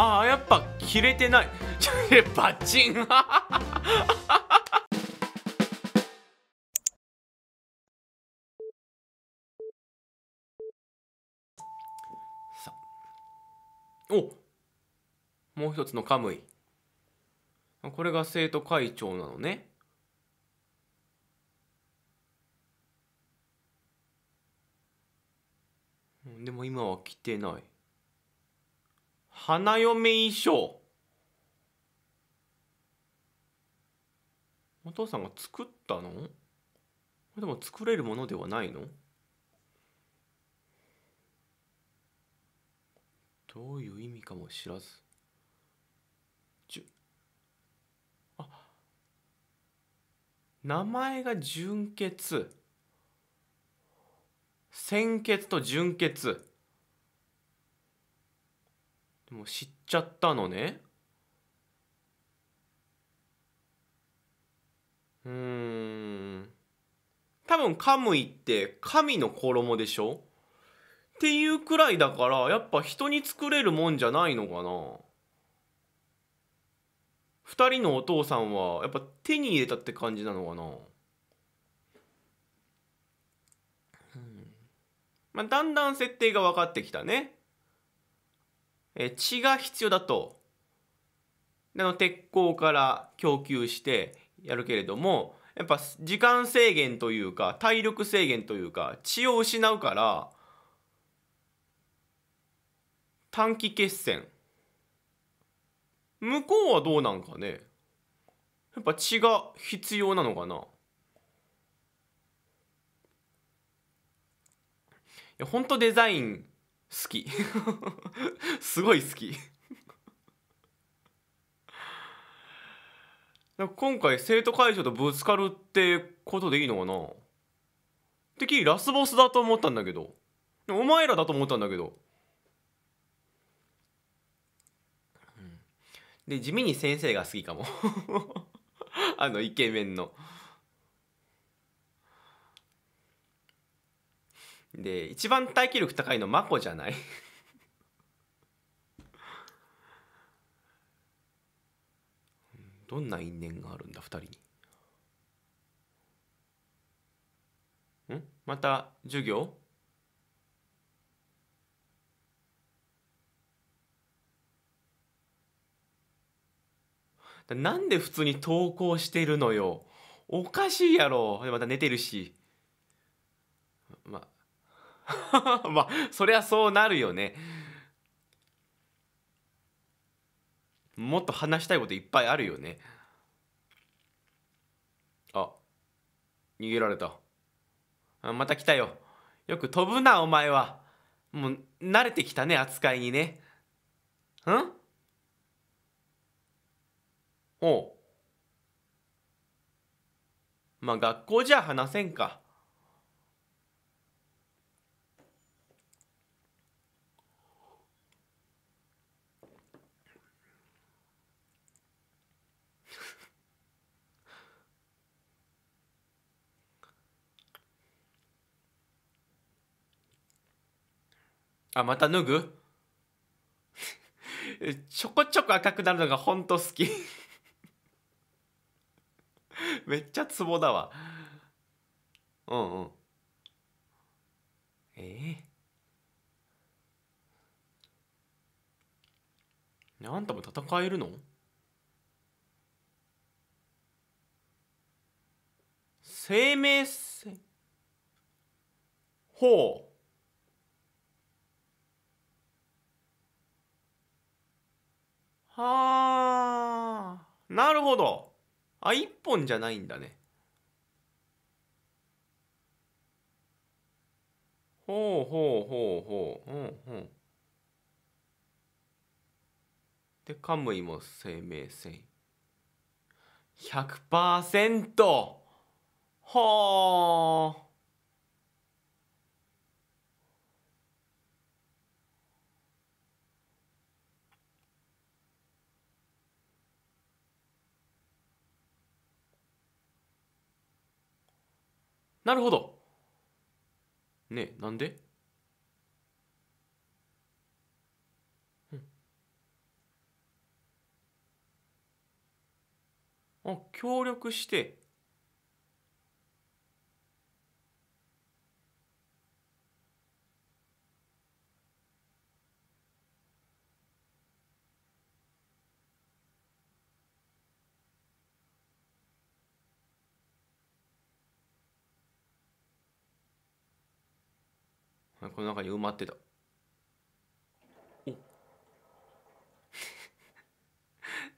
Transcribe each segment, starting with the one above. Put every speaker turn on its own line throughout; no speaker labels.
ああやっぱ切れてない バチン さおもう一つのカムイこれが生徒会長なのねでも今は来てない花嫁衣装お父さんが作ったのでも作れるものではないのどういう意味かも知らずじゅあ名前が純潔鮮血と純潔でも知っちゃったのねうん多分カムイって神の衣でしょっていうくらいだからやっぱ人に作れるもんじゃないのかな二人のお父さんはやっぱ手に入れたって感じなのかな、うんまあ、だんだん設定が分かってきたねえ血が必要だとあの鉄鋼から供給してやるけれどもやっぱ時間制限というか体力制限というか血を失うから短期決戦向こうはどうなんかねやっぱ血が必要なのかないや本当デザイン好き すごい好き今回生徒会長とぶつかるってことでいいのかなてきりラスボスだと思ったんだけどお前らだと思ったんだけどで地味に先生が好きかも あのイケメンので一番耐久力高いのマコじゃないどんな因縁があるんだ2人にんまた授業なんで普通に登校してるのよおかしいやろまた寝てるし まあそりゃそうなるよねもっと話したいこといっぱいあるよねあ逃げられたあまた来たよよく飛ぶなお前はもう慣れてきたね扱いにねんおうまあ学校じゃ話せんか。あまた脱ぐ ちょこちょこ赤くなるのがほんと好き めっちゃツボだわうんうんええー、あんたも戦えるの生命線ほうはあなるほどあ一本じゃないんだねほうほうほうほううんうんでカムイも生命線100%はあなるほどねえなんでうん。あ協力してこの中に埋まってた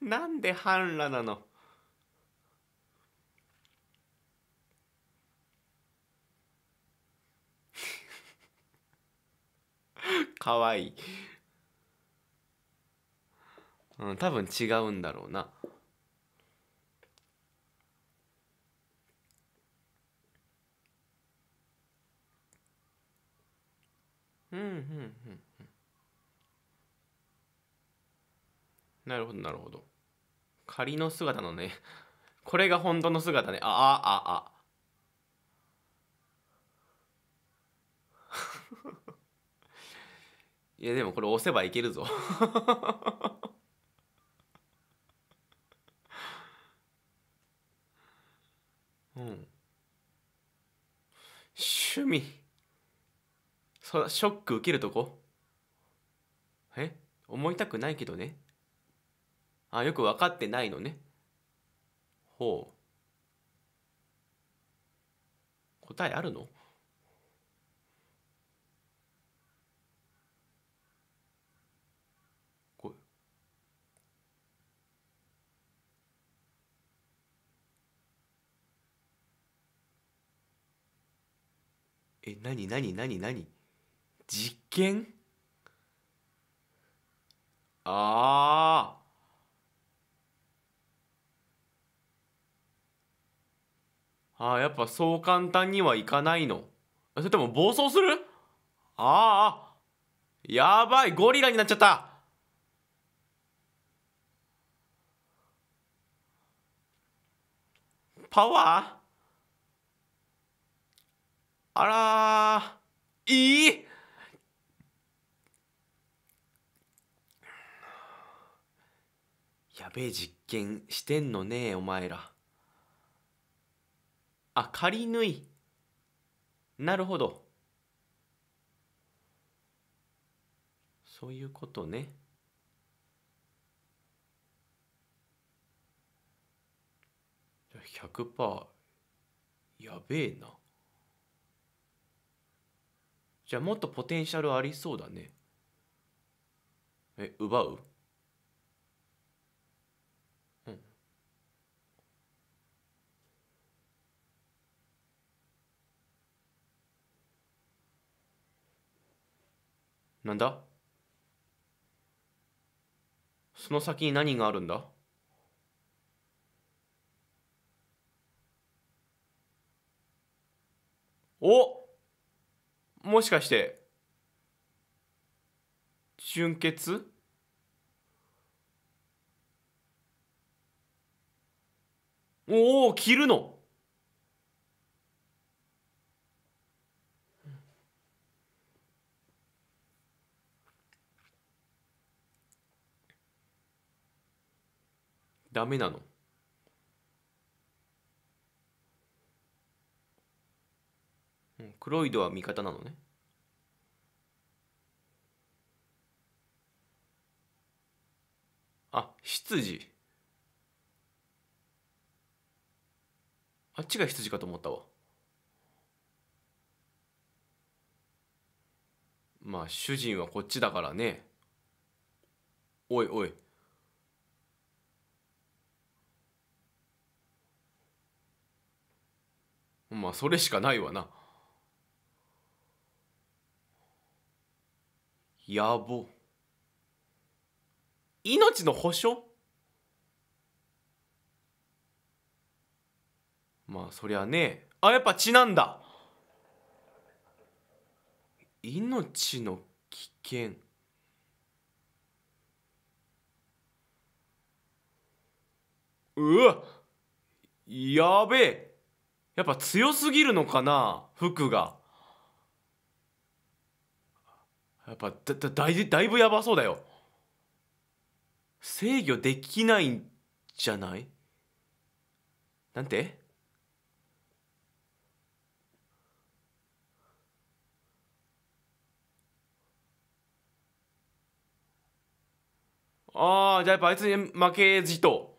お なんで半裸なの かわいい、うん、多分違うんだろうなうんうんなるほどなるほど仮の姿のね これが本当の姿ねああああ いやでもこれ押せばいけるぞ うん趣味そショック受けるとこえ思いたくないけどねあよく分かってないのねほう答えあるのえ、なになになになに実験あああやっぱそう簡単にはいかないのそれとも暴走するああやばいゴリラになっちゃったパワーあらーいいべえ実験してんのねお前らあ仮縫いなるほどそういうことねじゃ100%やべえなじゃあもっとポテンシャルありそうだねえ奪うなんだその先に何があるんだおもしかして純血おお着るのダメなのクロイドは味方なのねあ羊あっちが羊かと思ったわまあ主人はこっちだからねおいおいまあそれしかないわなやぼ命の保証まあそりゃねあやっぱ血なんだ命の危険うわやべえやっぱ強すぎるのかな服がやっぱだだだいだいぶやばそうだよ制御できないんじゃないなんてああじゃあやっぱあいつに負けじと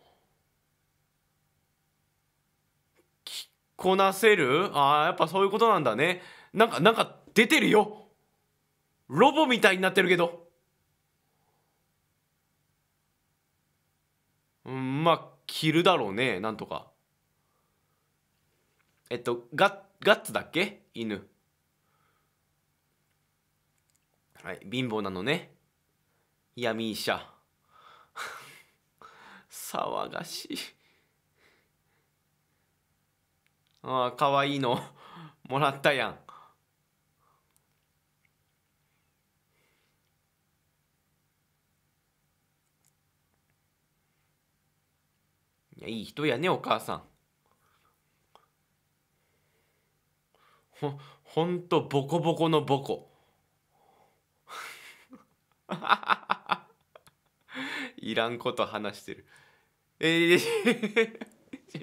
こなせるあやっぱそういうことなんだねなんかなんか出てるよロボみたいになってるけどうんまあ着るだろうねなんとかえっとガガッツだっけ犬はい貧乏なのね闇医者騒がしいああ、かわいいの もらったやん。いや、いい人やね、お母さん。ほ、ほんと、ボコボコのボコ。いらんこと話してる。えー、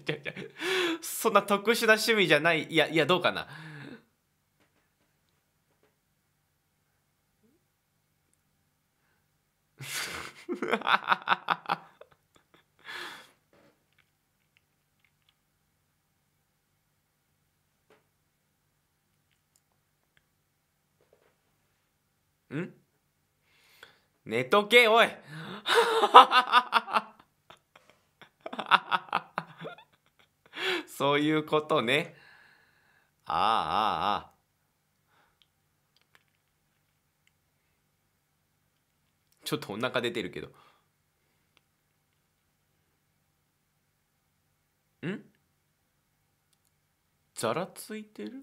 そんな特殊な趣味じゃないいやいやどうかな ん寝とけおい そういうことね。ああああ。ちょっとお腹出てるけど。んざらついてる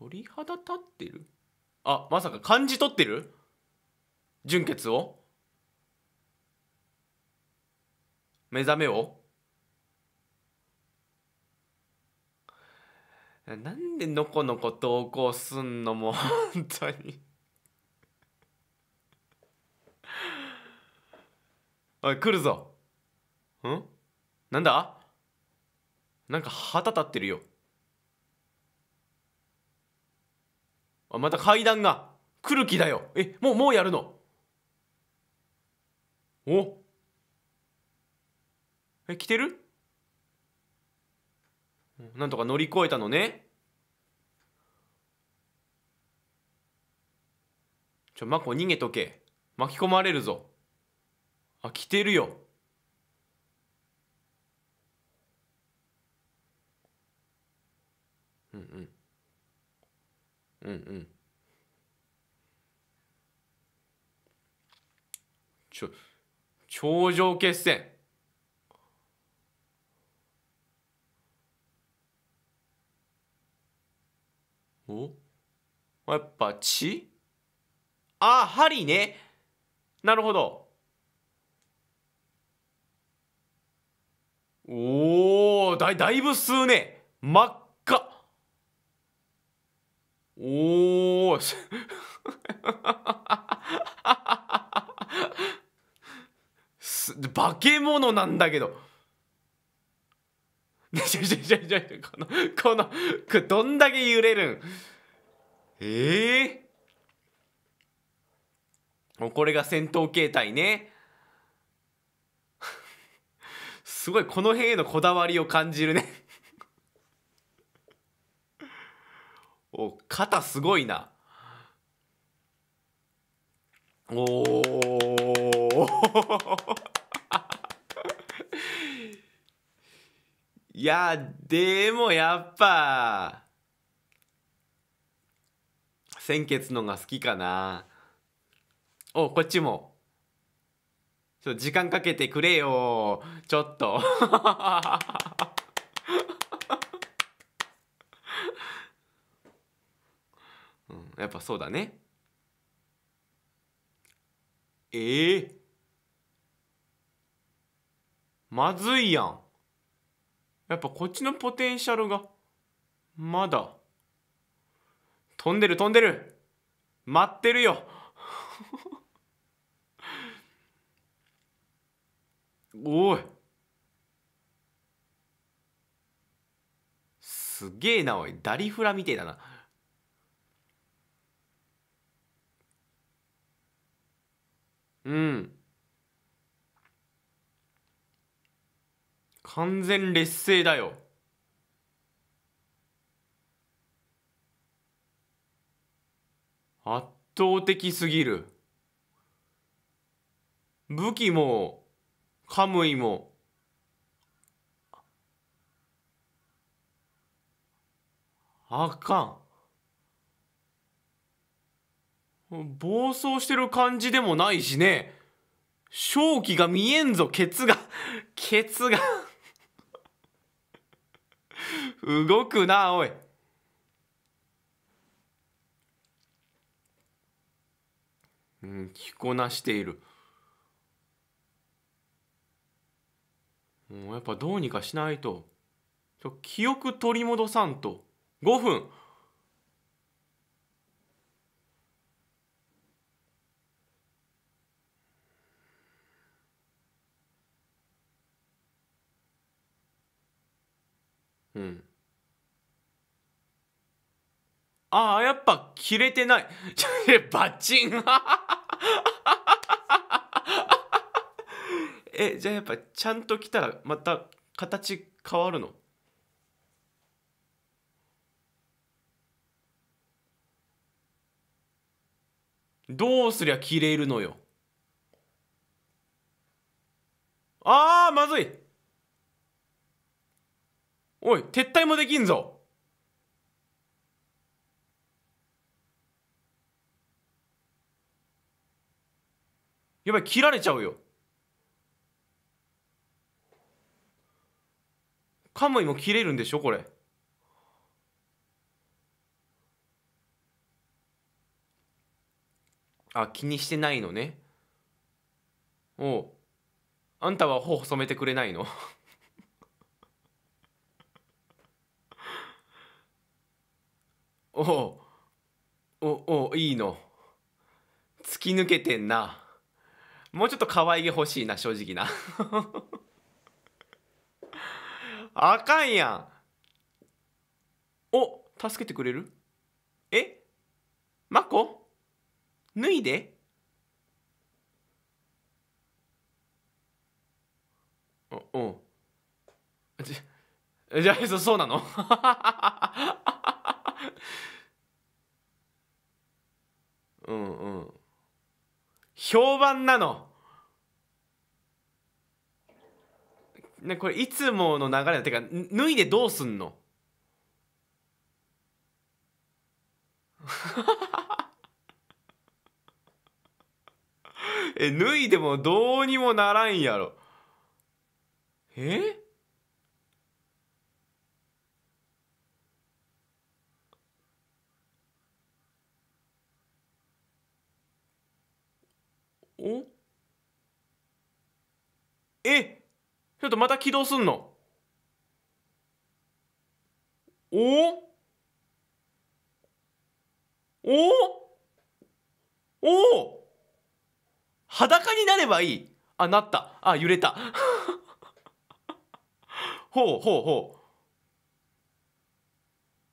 鳥肌立ってるあまさか感じ取ってる純潔を目覚めをなんでのこのこ投稿すんのもう本当におい来るぞんなんだなんか旗立ってるよあまた階段が来る気だよえもうもうやるのおえ来てるなんとか乗り越えたのねちょマコ逃げとけ巻き込まれるぞあ来てるようんうんうんうんちょ頂上決戦おやっぱ血あ、針ね。なるほど。おお、だだいぶ吸うね。真っ赤。おお。化け物なんだけど。ちょちょちょちょこのこのこどんだけ揺れるんええー、これが戦闘形態ねすごいこの辺へのこだわりを感じるねお肩すごいなおおいやでもやっぱ先決のが好きかなおこっちもちょっと時間かけてくれよちょっと うん、やっぱそうだねええー、まずいやんやっぱこっちのポテンシャルが、まだ、飛んでる飛んでる待ってるよ おいすげえなおいダリフラみてえだなうん完全劣勢だよ圧倒的すぎる武器もカムイもあかん暴走してる感じでもないしね正気が見えんぞケツがケツが動くなおいうん着こなしているもうやっぱどうにかしないと記憶取り戻さんと5分ああ、やっぱ切れてない。バチン え、じゃあやっぱちゃんと来たらまた形変わるのどうすりゃ切れるのよ。ああ、まずいおい、撤退もできんぞやばい切られちゃうよカムイも切れるんでしょこれあ気にしてないのねおあんたは頬染めてくれないの おおおいいの突き抜けてんなもうちょっと可愛げ欲しいな正直な あかんやんお助けてくれるえマコ脱いでおうんじじゃあそうなの うんうん評判なのねこれいつもの流れだてか脱いでどうすんの え脱いでもどうにもならんやろえおえちょっとまた起動すんのおおお裸になればいいあなったあ揺れた ほうほうほう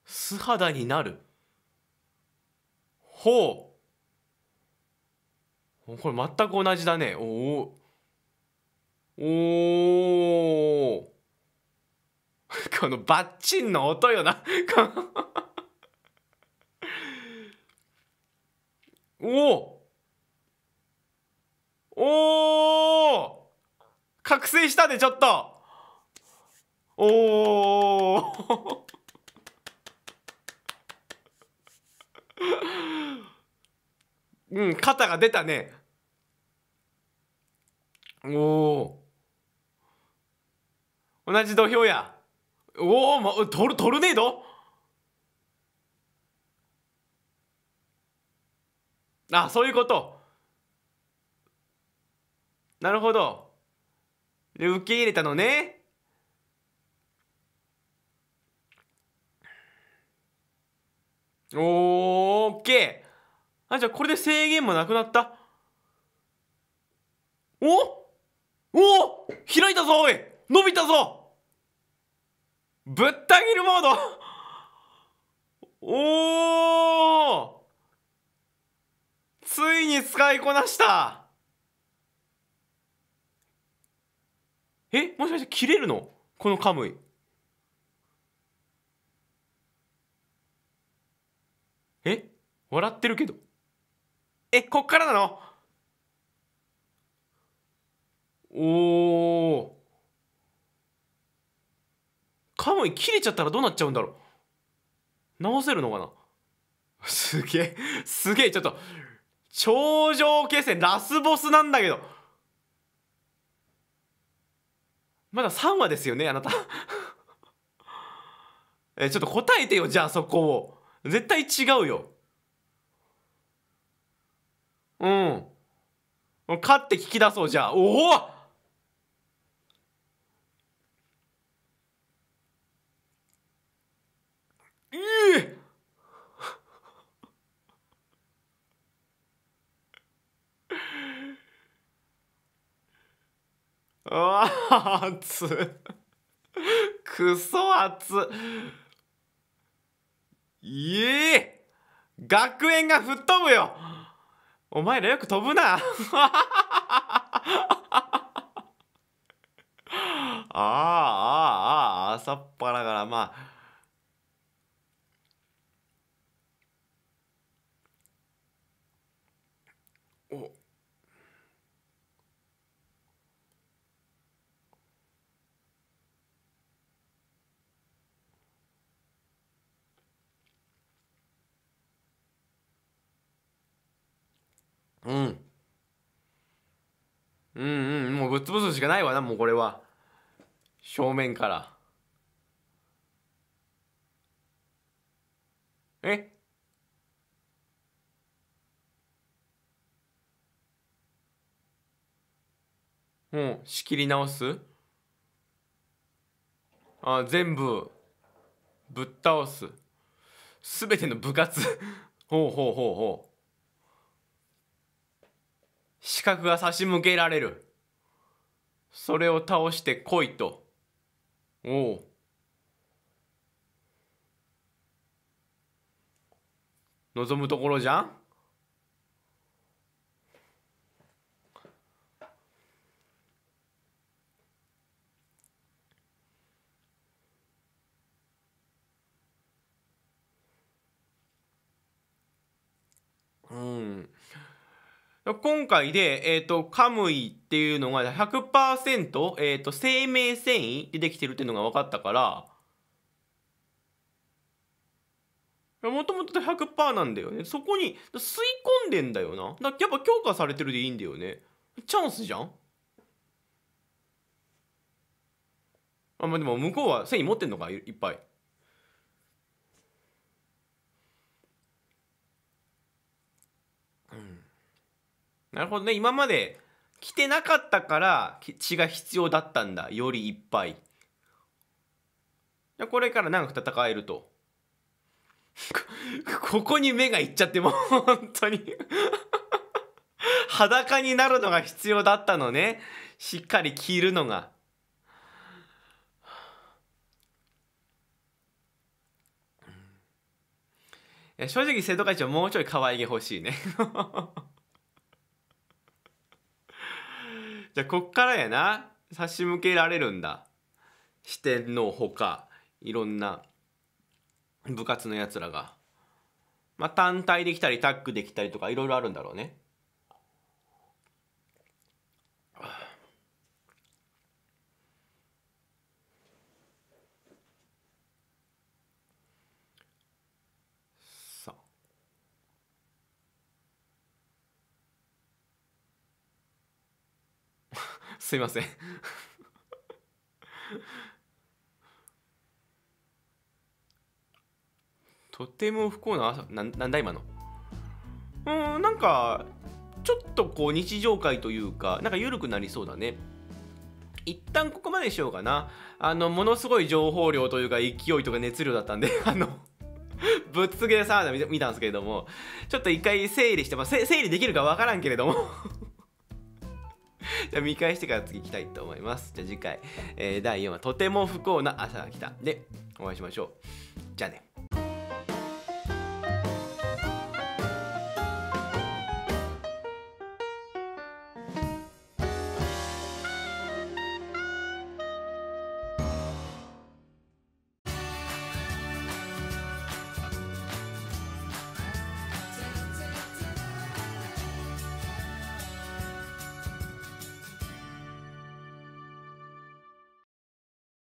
素肌になるほうこれ全く同じだね。おお。おお。このバッチンの音よな おおお覚醒したでちょっとおお うん肩が出たねおお同じ土俵やおお、ま、トルトルネードあそういうことなるほどで受け入れたのねおーオッケーあ、じゃあこれで制限もなくなった。おお開いたぞおい伸びたぞぶった切るモードおおついに使いこなしたえもしかして切れるのこのカムイえ笑ってるけどえこっからなのおおカモイ切れちゃったらどうなっちゃうんだろう直せるのかなすげえすげえちょっと頂上決戦ラスボスなんだけどまだ3話ですよねあなたえちょっと答えてよじゃあそこを絶対違うようん勝って聞き出そうじゃあおおえー、あ熱くそ熱いえ学園が吹っ飛ぶよお前らよく飛ぶな ああああ朝っぱらからまあおうんうんうんもうぶっ潰すしかないわなもうこれは正面からえもう仕切り直すあ全部ぶっ倒すすべての部活ほうほうほうほう視覚が差し向けられる。それを倒してこいと。おう。望むところじゃんうん。今回で、えっ、ー、と、カムイっていうのが100%、えっ、ー、と、生命繊維でできてるっていうのが分かったから、もともと100%なんだよね。そこに吸い込んでんだよな。だやっぱ強化されてるでいいんだよね。チャンスじゃんあまあでも向こうは繊維持ってんのかいっぱい。なるほどね今まで来てなかったから血が必要だったんだよりいっぱいこれから長く戦えると ここに目がいっちゃってもう本当に裸になるのが必要だったのねしっかり着るのが。正直生徒会長もうちょい可愛げ欲しいね じゃあこっからやな差し向けられるんだ視点のほかいろんな部活のやつらがまあ単体できたりタッグできたりとかいろいろあるんだろうねすいませんとても不幸な朝ななんだ今のうんなんかちょっとこう日常会というかなんか緩くなりそうだね一旦ここまでしようかなあのものすごい情報量というか勢いとか熱量だったんで あのぶっつけサウナ見たんですけれどもちょっと一回整理して、まあ、整理できるか分からんけれども じゃあ見返してから次行きたいと思います。じゃあ次回、えー、第4話、とても不幸な朝が来た。で、お会いしましょう。じゃあね。